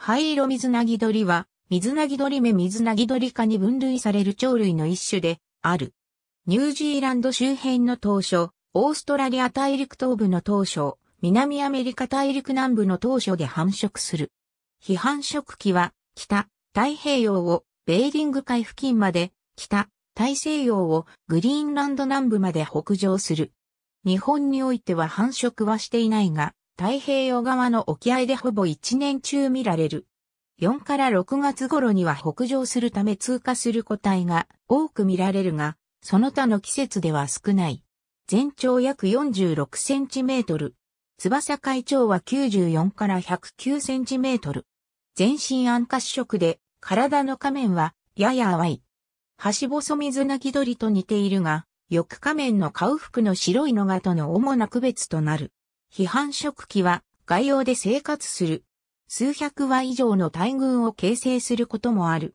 灰色水なぎ鳥は、水なぎ鳥目水なぎ鳥科に分類される鳥類の一種で、ある。ニュージーランド周辺の当初、オーストラリア大陸東部の当初、南アメリカ大陸南部の当初で繁殖する。非繁殖期は、北、太平洋をベーリング海付近まで、北、大西洋をグリーンランド南部まで北上する。日本においては繁殖はしていないが、太平洋側の沖合でほぼ一年中見られる。4から6月頃には北上するため通過する個体が多く見られるが、その他の季節では少ない。全長約46センチメートル。翼海長は94から109センチメートル。全身暗褐色で、体の仮面はやや淡い。端細水なぎ鳥と似ているが、翼仮面のう服の白いのがとの主な区別となる。批判食器は外洋で生活する。数百羽以上の大群を形成することもある。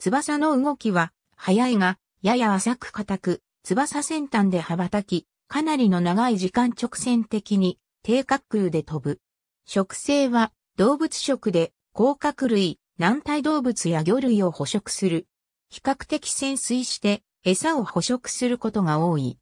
翼の動きは、速いが、やや浅く硬く、翼先端で羽ばたき、かなりの長い時間直線的に、低滑空で飛ぶ。食性は、動物食で、甲殻類、軟体動物や魚類を捕食する。比較的潜水して、餌を捕食することが多い。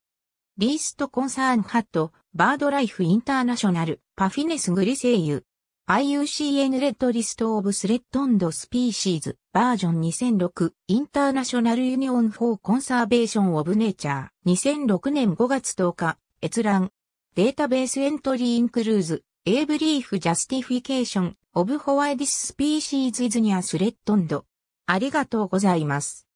リーストコンサーンハット、バードライフインターナショナル、パフィネスグリセイユ。IUCN レッドリストオブスレッドンドスピーシーズバージョン2006インターナショナルユニオンフォーコンサーベーションオブネイチャー2006年5月10日閲覧データベースエントリーインクルーズエイブリーフジャスティフィケーションオブホワイディススピーシーズイズニアスレッドンドありがとうございます。